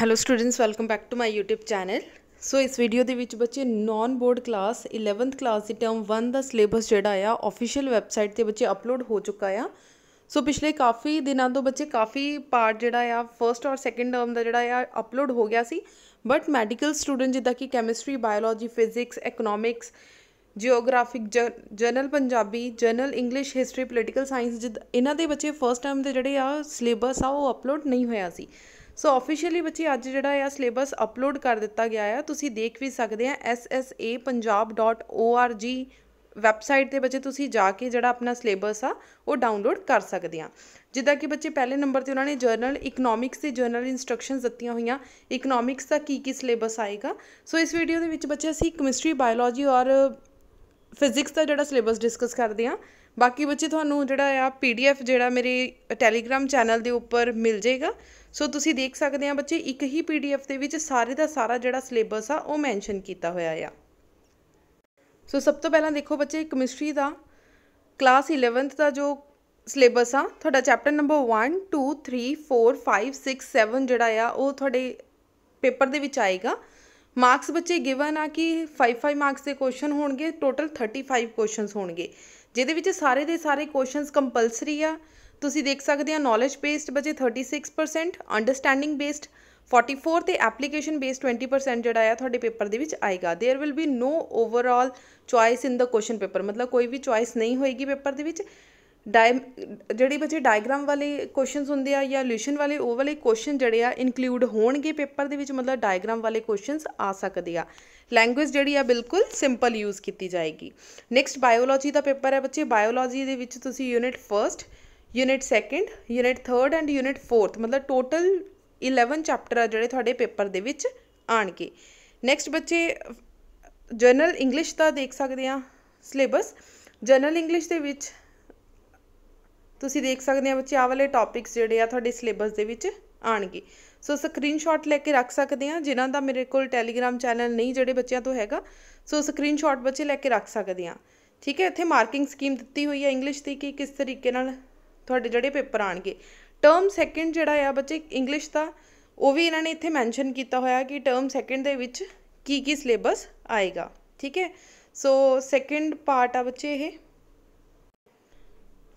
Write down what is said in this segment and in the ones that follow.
hello students welcome back to my YouTube channel so ਇਸ video ਦੇ ਵਿੱਚ ਬੱਚੇ non board class 11th class ਦੀ ਟਰਮ 1 ਦਾ ਸਿਲੇਬਸ ਜਿਹੜਾ ਆ ਆਫੀਸ਼ੀਅਲ ਵੈਬਸਾਈਟ ਤੇ ਬੱਚੇ ਅਪਲੋਡ ਹੋ ਚੁੱਕਾ ਆ ਸੋ ਪਿਛਲੇ ਕਾਫੀ ਦਿਨਾਂ ਤੋਂ ਬੱਚੇ ਕਾਫੀ ਪਾਰਟ ਜਿਹੜਾ ਆ ਫਰਸਟ ਔਰ ਸੈਕੰਡ ਟਰਮ ਦਾ ਜਿਹੜਾ ਆ ਅਪਲੋਡ ਹੋ ਗਿਆ ਸੀ ਬਟ ਮੈਡੀਕਲ ਸਟੂਡੈਂਟ ਜਿੱਦਾਂ ਕਿ chemistry biology physics economics geographic general Punjabi general English history political science ਜਿੱਦਾਂ ਇਹਨਾਂ ਦੇ ਬੱਚੇ ਫਰਸਟ ਟਰਮ ਦੇ ਜਿਹੜੇ ਆ ਸਿਲੇਬਸ ਆ ਉਹ ਅਪਲੋਡ ਨਹੀਂ ਹੋਇਆ ਸੀ ਸੋ ਆਫੀਸ਼ੀਅਲੀ ਬੱਚੇ ਅੱਜ ਜਿਹੜਾ ਹੈ ਸਿਲੇਬਸ ਅਪਲੋਡ ਕਰ ਦਿੱਤਾ ਗਿਆ ਹੈ ਤੁਸੀਂ ਦੇਖ ਵੀ ਸਕਦੇ ਆ ssapunjab.org ਵੈਬਸਾਈਟ ਤੇ ਬੱਚੇ ਤੁਸੀਂ ਜਾ ਕੇ ਜਿਹੜਾ ਆਪਣਾ ਸਿਲੇਬਸ ਆ ਉਹ ਡਾਊਨਲੋਡ ਕਰ ਸਕਦੇ ਆ ਜਿੱਦਾਂ ਕਿ ਬੱਚੇ ਪਹਿਲੇ ਨੰਬਰ ਤੇ ਉਹਨਾਂ ਨੇ ਜਰਨਲ ਇਕਨੋਮਿਕਸ ਦੇ ਜਰਨਲ ਇਨਸਟਰਕਸ਼ਨਸ ਦਿੱਤੀਆਂ ਹੋਈਆਂ ਇਕਨੋਮਿਕਸ ਦਾ ਕੀ ਕੀ ਸਿਲੇਬਸ ਆਏਗਾ ਸੋ ਇਸ ਵੀਡੀਓ ਦੇ ਵਿੱਚ ਬੱਚੇ ਅਸੀਂ ਕੈਮਿਸਟਰੀ ਬਾਇਓਲੋਜੀ ਔਰ ਫਿਜ਼ਿਕਸ ਦਾ ਜਿਹੜਾ ਸਿਲੇਬਸ ਡਿਸਕਸ ਕਰਦੇ ਆ ਬਾਕੀ ਬੱਚੇ ਤੁਹਾਨੂੰ ਜਿਹੜਾ ਆ ਪੀਡੀਐਫ ਜਿਹੜਾ ਮੇਰੇ ਟੈਲੀਗ੍ਰਾਮ ਚੈਨਲ ਦੇ ਉੱਪਰ ਮਿਲ ਜਾਏਗਾ ਸੋ ਤੁਸੀਂ ਦੇਖ ਸਕਦੇ ਆ ਬੱਚੇ ਇੱਕ ਹੀ ਪੀਡੀਐਫ ਦੇ ਵਿੱਚ ਸਾਰੇ ਦਾ ਸਾਰਾ ਜਿਹੜਾ ਸਿਲੇਬਸ ਆ ਉਹ ਮੈਂਸ਼ਨ ਕੀਤਾ ਹੋਇਆ ਆ ਸੋ ਸਭ ਤੋਂ ਪਹਿਲਾਂ ਦੇਖੋ ਬੱਚੇ ਕੈਮਿਸਟਰੀ ਦਾ ਕਲਾਸ 11th ਦਾ ਜੋ ਸਿਲੇਬਸ ਆ ਤੁਹਾਡਾ ਚੈਪਟਰ ਨੰਬਰ 1 2 3 4 5 6 7 ਜਿਹੜਾ ਆ ਉਹ ਤੁਹਾਡੇ ਪੇਪਰ ਦੇ ਵਿੱਚ ਆਏਗਾ ਮਾਰਕਸ ਬੱਚੇ ਗਿਵਨ ਆ ਕਿ 5-5 ਮਾਰਕਸ ਦੇ ਕੁਐਸਚਨ ਹੋਣਗੇ ਟੋਟਲ 35 ਕੁਐਸਚਨਸ ਹੋਣਗੇ ਜਿਹਦੇ ਵਿੱਚ ਸਾਰੇ ਦੇ ਸਾਰੇ ਕੁਐਸਚਨਸ ਕੰਪਲਸਰੀ ਆ ਤੁਸੀਂ ਦੇਖ ਸਕਦੇ ਆ ਨੌਲੇਜ ਬੇਸਡ ਬੱਚੇ 36% ਅੰਡਰਸਟੈਂਡਿੰਗ ਬੇਸਡ 44 ਤੇ ਐਪਲੀਕੇਸ਼ਨ ਬੇਸਡ 20% ਜਿਹੜਾ ਆ ਤੁਹਾਡੇ ਪੇਪਰ ਦੇ ਵਿੱਚ ਆਏਗਾ there will be no overall choice in the question paper ਮਤਲਬ ਕੋਈ ਵੀ ਚੁਆਇਸ ਨਹੀਂ ਹੋਏਗੀ ਪੇਪਰ ਦੇ ਵਿੱਚ ਡਾਇ ਜਿਹੜੀ ਬੱਚੇ ਡਾਇਗ੍ਰਾਮ ਵਾਲੇ ਕੁਐਸਚਨਸ ਹੁੰਦੇ ਆ ਜਾਂ ਲੂਸ਼ਨ ਵਾਲੇ ਉਹ ਵਾਲੇ ਕੁਐਸਚਨ ਜਿਹੜੇ ਆ ਇਨਕਲੂਡ ਹੋਣਗੇ ਪੇਪਰ ਦੇ ਵਿੱਚ ਮਤਲਬ ਡਾਇਗ੍ਰਾਮ ਵਾਲੇ ਕੁਐਸਚਨਸ ਆ ਸਕਦੇ ਆ ਲੈਂਗੁਏਜ ਜਿਹੜੀ ਆ ਬਿਲਕੁਲ ਸਿੰਪਲ ਯੂਜ਼ ਕੀਤੀ ਜਾਏਗੀ ਨੈਕਸਟ ਬਾਇਓਲੋਜੀ ਦਾ ਪੇਪਰ ਹੈ ਬੱਚੇ ਬਾਇਓਲੋਜੀ ਦੇ ਵਿੱਚ ਤੁਸੀਂ unit first unit second unit third and unit fourth ਮਤਲਬ ਟੋਟਲ 11 ਚੈਪਟਰ ਆ ਜਿਹੜੇ ਤੁਹਾਡੇ ਪੇਪਰ ਦੇ ਵਿੱਚ ਆਣਗੇ ਨੈਕਸਟ ਬੱਚੇ ਜਨਰਲ ਇੰਗਲਿਸ਼ ਦਾ ਦੇਖ ਸਕਦੇ ਆ ਸਿਲੇਬਸ ਜਨਰਲ ਇੰਗਲਿਸ਼ ਦੇ ਵਿੱਚ ਤੁਸੀਂ ਦੇਖ ਸਕਦੇ ਆ ਬੱਚੇ ਆ ਵਾਲੇ ਟੌਪਿਕਸ ਜਿਹੜੇ ਆ ਤੁਹਾਡੇ ਸਿਲੇਬਸ ਦੇ ਵਿੱਚ ਆਣਗੇ ਸੋ ਸਕਰੀਨਸ਼ਾਟ ਲੈ ਕੇ ਰੱਖ ਸਕਦੇ ਆ ਜਿਨ੍ਹਾਂ ਦਾ ਮੇਰੇ ਕੋਲ ਟੈਲੀਗ੍ਰam ਚੈਨਲ ਨਹੀਂ ਜਿਹੜੇ ਬੱਚਿਆਂ ਤੋਂ ਹੈਗਾ ਸੋ ਸਕਰੀਨਸ਼ਾਟ ਬੱਚੇ ਲੈ ਕੇ ਰੱਖ ਸਕਦੇ ਆ ਠੀਕ ਹੈ ਇੱਥੇ ਮਾਰਕਿੰਗ ਸਕੀਮ ਦਿੱਤੀ ਹੋਈ ਹੈ ਇੰਗਲਿਸ਼ ਦੀ ਕਿ ਕਿਸ ਤਰੀਕੇ ਨਾਲ ਤੁਹਾਡੇ ਜਿਹੜੇ ਪੇਪਰ ਆਣਗੇ ਟਰਮ ਸੈਕੰਡ ਜਿਹੜਾ ਆ ਬੱਚੇ ਇੰਗਲਿਸ਼ ਦਾ ਉਹ ਵੀ ਇਹਨਾਂ ਨੇ ਇੱਥੇ ਮੈਂਸ਼ਨ ਕੀਤਾ ਹੋਇਆ ਕਿ ਟਰਮ ਸੈਕੰਡ ਦੇ ਵਿੱਚ ਕੀ ਕੀ ਸਿਲੇਬਸ ਆਏਗਾ ਠੀਕ ਹੈ ਸੋ ਸੈਕੰਡ ਪਾਰਟ ਆ ਬੱਚੇ ਇਹ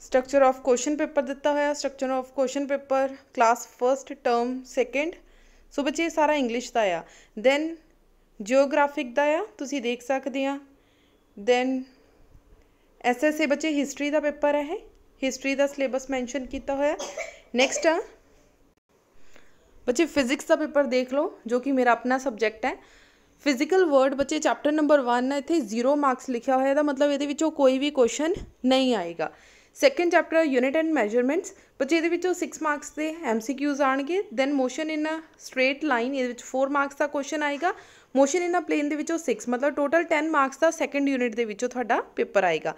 स्ट्रक्चर ऑफ क्वेश्चन पेपर दिता हुआ structure of question paper class first term second so बच्चे सारा इंग्लिश का आ दैन जियोग्राफिक का देख सकते हैं दैन एस एस ए बच्चे हिस्टरी का पेपर है हिस्टरी का सिलेबस मैनशन किया हो नैक्सट बच्चे फिजिक्स का पेपर देख लो जो कि मेरा अपना सबजैक्ट है फिजिकल वर्ड बच्चे चैप्टर नंबर वन इतने जीरो मार्क्स लिखा हो मतलब ये कोई भी क्वेश्चन नहीं आएगा second chapter unit and measurements ਬੱਚੇ ਇਹਦੇ ਵਿੱਚੋਂ 6 ਮਾਰਕਸ ਦੇ ਐਮਸੀਕਿਊਜ਼ ਆਣਗੇ then motion in a straight line ਇਹਦੇ ਵਿੱਚ 4 ਮਾਰਕਸ ਦਾ ਕੁਐਸਚਨ ਆਏਗਾ ਮੋਸ਼ਨ ਇਨ ਅ ਪਲੇਨ ਦੇ ਵਿੱਚੋਂ 6 ਮਤਲਬ ਟੋਟਲ 10 ਮਾਰਕਸ ਦਾ ਸੈਕੰਡ ਯੂਨਿਟ ਦੇ ਵਿੱਚੋਂ ਤੁਹਾਡਾ ਪੇਪਰ ਆਏਗਾ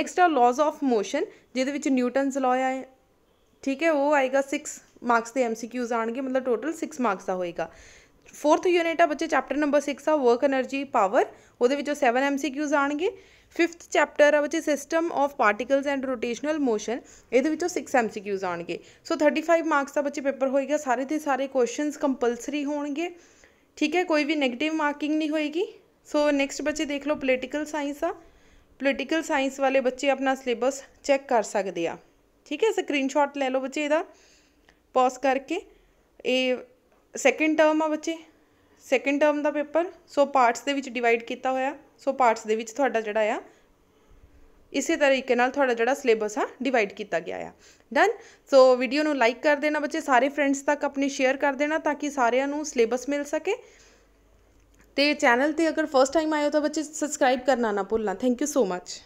ਨੈਕਸਟ ਆ ਲਾਜ਼ ਆਫ ਮੋਸ਼ਨ ਜਿਹਦੇ ਵਿੱਚ ਨਿਊਟਨਸ ਲਾਅ ਆਏ ਠੀਕ ਹੈ ਉਹ ਆਏਗਾ 6 ਮਾਰਕਸ ਦੇ ਐਮਸੀਕਿਊਜ਼ ਆਣਗੇ ਮਤਲਬ ਟੋਟਲ 6 ਮਾਰਕਸ ਦਾ ਹੋਏਗਾ ਫੋਰਥ ਯੂਨਿਟ ਆ ਬੱਚੇ ਚੈਪਟਰ ਨੰਬਰ 6 ਆ ਵਰਕ એનર્ਜੀ ਪਾਵਰ ਉਹਦੇ ਵਿੱਚੋਂ 7 ਐਮਸੀਕਿਊਜ਼ ਆਣਗੇ ਫਿਫਥ ਚੈਪਟਰ ਆ ਬੱਚੇ system of particles and rotational motion ਇਹਦੇ ਵਿੱਚੋਂ 6 ਐਮਸੀਕਿਊਜ਼ ਆਣਗੇ ਸੋ 35 ਮਾਰਕਸ ਦਾ ਬੱਚੇ ਪੇਪਰ ਹੋਏਗਾ ਸਾਰੇ ਦੇ ਸਾਰੇ ਕੁਐਸਚਨਸ ਕੰਪਲਸਰੀ ਹੋਣਗੇ ਠੀਕ ਹੈ ਕੋਈ ਵੀ 네ਗੇਟਿਵ ਮਾਰਕਿੰਗ ਨਹੀਂ ਹੋਏਗੀ ਸੋ ਨੈਕਸਟ ਬੱਚੇ ਦੇਖ ਲਓ ਪੋਲੀਟੀਕਲ ਸਾਇੰਸ ਆ ਪੋਲੀਟੀਕਲ ਸਾਇੰਸ ਵਾਲੇ ਬੱਚੇ ਆਪਣਾ ਸਿਲੇਬਸ ਚੈੱਕ ਕਰ ਸਕਦੇ ਆ ਠੀਕ ਹੈ ਸਕਰੀਨਸ਼ਾਟ ਲੈ ਲਓ ਬੱਚੇ ਇਹਦਾ ਪੌਜ਼ ਕਰਕੇ ਇਹ ਸੈਕਿੰਡ ਟਰਮ ਆ ਬੱਚੇ ਸੈਕਿੰਡ ਟਰਮ ਦਾ ਪੇਪਰ ਸੋ ਪਾਰਟਸ ਦੇ ਵਿੱਚ ਡਿਵਾਈਡ ਕੀਤਾ ਹੋਇਆ ਸੋ ਪਾਰਟਸ ਦੇ ਵਿੱਚ ਤੁਹਾਡਾ ਜਿਹੜਾ ਆ ਇਸੇ ਤਰੀਕੇ ਨਾਲ ਤੁਹਾਡਾ ਜਿਹੜਾ ਸਿਲੇਬਸ ਆ ਡਿਵਾਈਡ ਕੀਤਾ ਗਿਆ ਆ ਡਨ ਸੋ ਵੀਡੀਓ ਨੂੰ ਲਾਈਕ ਕਰ ਦੇਣਾ ਬੱਚੇ ਸਾਰੇ ਫਰੈਂਡਸ ਤੱਕ ਆਪਣੀ ਸ਼ੇਅਰ ਕਰ ਦੇਣਾ ਤਾਂ ਕਿ ਸਾਰਿਆਂ ਨੂੰ ਸਿਲੇਬਸ ਮਿਲ ਸਕੇ ਤੇ ਚੈਨਲ ਤੇ ਅਗਰ ਫਸਟ ਟਾਈਮ ਆਇਆ ਹੋ ਤਾਂ ਬੱਚੇ ਸਬਸਕ੍ਰਾਈਬ ਕਰਨਾ ਨਾ ਭੁੱਲਣਾ ਥੈਂਕ ਯੂ ਸੋ ਮੱਚ